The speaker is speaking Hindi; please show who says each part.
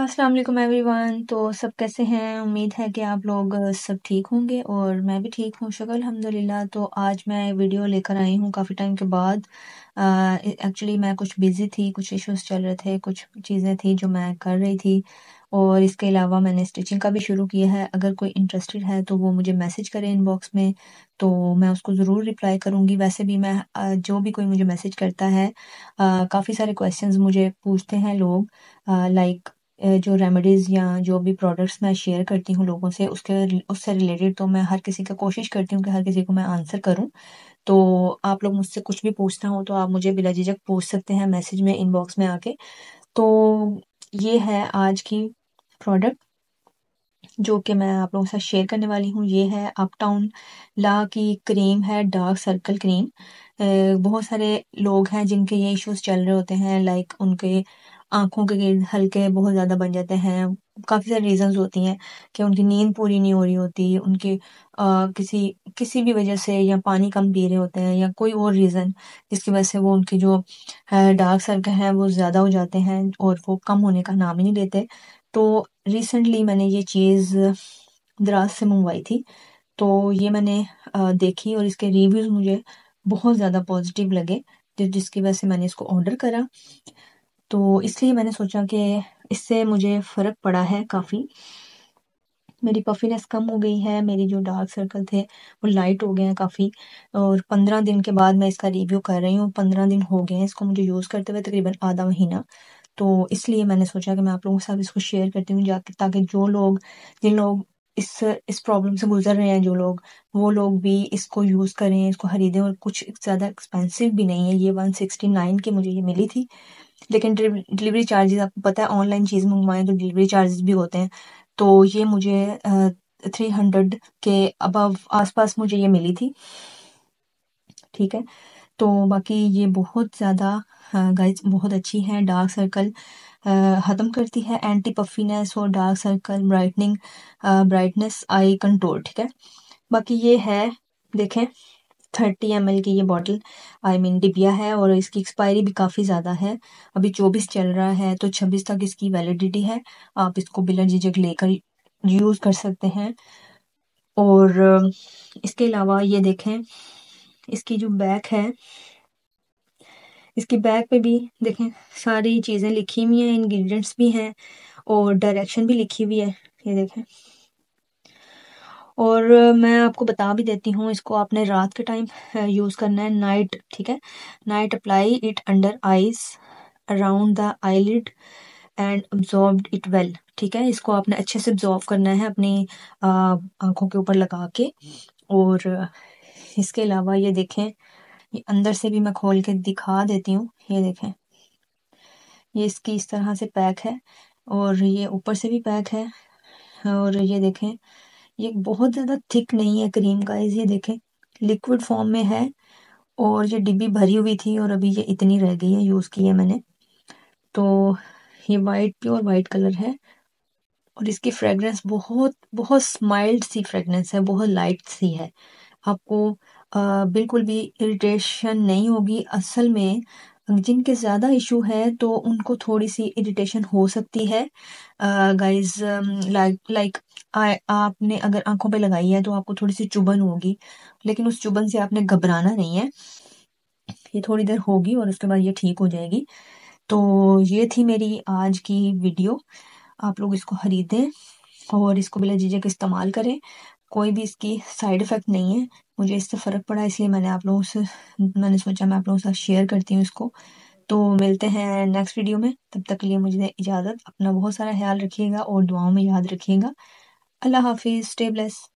Speaker 1: अस्सलाम वालेकुम एवरीवन तो सब कैसे हैं उम्मीद है कि आप लोग सब ठीक होंगे और मैं भी ठीक हूँ शक्ल अलहमदिल्ला तो आज मैं वीडियो लेकर आई हूँ काफ़ी टाइम के बाद एक्चुअली मैं कुछ बिज़ी थी कुछ इश्यूज चल रहे थे कुछ चीज़ें थी जो मैं कर रही थी और इसके अलावा मैंने स्टिचिंग का भी शुरू किया है अगर कोई इंटरेस्टेड है तो वो मुझे मैसेज करे इनबॉक्स में तो मैं उसको ज़रूर रिप्लाई करूँगी वैसे भी मैं जो भी कोई मुझे मैसेज करता है काफ़ी सारे क्वेश्चंस मुझे पूछते हैं लोग लाइक जो रेमेडीज़ या जो भी प्रोडक्ट्स मैं शेयर करती हूँ लोगों से उसके उससे रिलेटेड तो मैं हर किसी का कोशिश करती हूँ कि हर किसी को मैं आंसर करूँ। तो आप लोग मुझसे कुछ भी पूछना हो तो आप मुझे बिला झिझक पूछ सकते हैं मैसेज में इनबॉक्स में आके। तो ये है आज की प्रोडक्ट जो कि मैं आप लोगों के साथ शेयर करने वाली हूँ। ये है अपटाउन ला की क्रीम है डार्क सर्कल क्रीम। बहुत सारे लोग हैं जिनके ये इश्यूज़ चल रहे होते हैं लाइक उनके आंखों के गिर्द हल्के बहुत ज़्यादा बन जाते हैं काफ़ी सारी रीज़न्स होती हैं कि उनकी नींद पूरी नहीं हो रही होती उनके आ, किसी किसी भी वजह से या पानी कम पी रहे होते हैं या कोई और रीज़न जिसकी वजह से वो उनके जो डार्क सर्कल हैं वो ज़्यादा हो जाते हैं और वो कम होने का नाम ही नहीं लेते तो रिसेंटली मैंने ये चीज़ दराज से मंगवाई थी तो ये मैंने आ, देखी और इसके रिव्यूज़ मुझे बहुत ज़्यादा पॉजिटिव लगे जिसकी वजह से मैंने इसको ऑर्डर करा तो इसलिए मैंने सोचा कि इससे मुझे फ़र्क पड़ा है काफ़ी मेरी पफीनेस कम हो गई है मेरी जो डार्क सर्कल थे वो लाइट हो गए हैं काफ़ी और पंद्रह दिन के बाद मैं इसका रिव्यू कर रही हूँ पंद्रह दिन हो गए हैं इसको मुझे यूज़ करते हुए तकरीबन आधा महीना तो इसलिए मैंने सोचा कि मैं आप लोगों के साथ इसको शेयर करती हूँ जाके ताकि जो लोग जिन लोग इस इस प्रॉब्लम से गुजर रहे हैं जो लोग वो लोग भी इसको यूज़ करें इसको खरीदें और कुछ ज़्यादा एक्सपेंसिव भी नहीं है ये वन सिक्सटी नाइन की मुझे ये मिली थी लेकिन डिलीवरी चार्जेस आपको पता है ऑनलाइन चीज़ मंगवाएं तो डिलीवरी चार्जेस भी होते हैं तो ये मुझे थ्री हंड्रेड के अबव आसपास मुझे ये मिली थी ठीक है तो बाकी ये बहुत ज़्यादा गाइस बहुत अच्छी है डार्क सर्कल ख़त्म करती है एंटी पफीनेस और dark circle brightening brightness eye control ठीक है बाकी ये है देखें थर्टी एम की ये बॉटल आई मीन डिबिया है और इसकी एक्सपायरी भी काफ़ी ज़्यादा है अभी चौबीस चल रहा है तो छब्बीस तक इसकी वैलिडिटी है आप इसको बिलर झिझक लेकर यूज़ कर सकते हैं और इसके अलावा ये देखें इसकी जो बैक है इसकी बैक पे भी देखें सारी चीज़ें लिखी हुई हैं इंग्रेडिएंट्स भी हैं और डायरेक्शन भी लिखी हुई है ये देखें और मैं आपको बता भी देती हूँ इसको आपने रात के टाइम यूज़ करना है नाइट ठीक है night apply it under eyes around the eyelid and absorb it well ठीक है इसको आपने अच्छे से ऑब्जॉर्व करना है अपनी आंखों के ऊपर लगा के और इसके अलावा ये देखें ये अंदर से भी मैं खोल के दिखा देती हूँ ये देखें ये इसकी इस तरह से पैक है और ये ऊपर से भी पैक है और ये देखें ये बहुत ज़्यादा थिक नहीं है क्रीम गाइस ये देखें लिक्विड फॉर्म में है और ये डिब्बी भरी हुई थी और अभी ये इतनी रह गई है यूज़ की है मैंने तो ये वाइट प्योर वाइट कलर है और इसकी फ्रेगरेंस बहुत बहुत माइल्ड सी फ्रेगरेंस है बहुत लाइट सी है आपको आ, बिल्कुल भी इरिटेशन नहीं होगी असल में जिनके ज़्यादा इशू है तो उनको थोड़ी सी इरिटेशन हो सकती है गाइस लाइक लाइक आपने अगर आंखों पे लगाई है तो आपको थोड़ी सी चुभन होगी लेकिन उस चुभन से आपने घबराना नहीं है ये थोड़ी देर होगी और उसके बाद ये ठीक हो जाएगी तो ये थी मेरी आज की वीडियो आप लोग इसको खरीदें और इसको बिला जीजे का इस्तेमाल करें कोई भी इसकी साइड इफ़ेक्ट नहीं है मुझे इससे फ़र्क पड़ा इसलिए मैंने आप लोगों से मैंने सोचा मैं आप लोगों के साथ शेयर करती हूँ इसको तो मिलते हैं नेक्स्ट वीडियो में तब तक के लिए मुझे इजाज़त अपना बहुत सारा ख्याल रखिएगा और दुआओं में याद रखिएगा अल्लाह हाफिज़ स्टे ब्लेस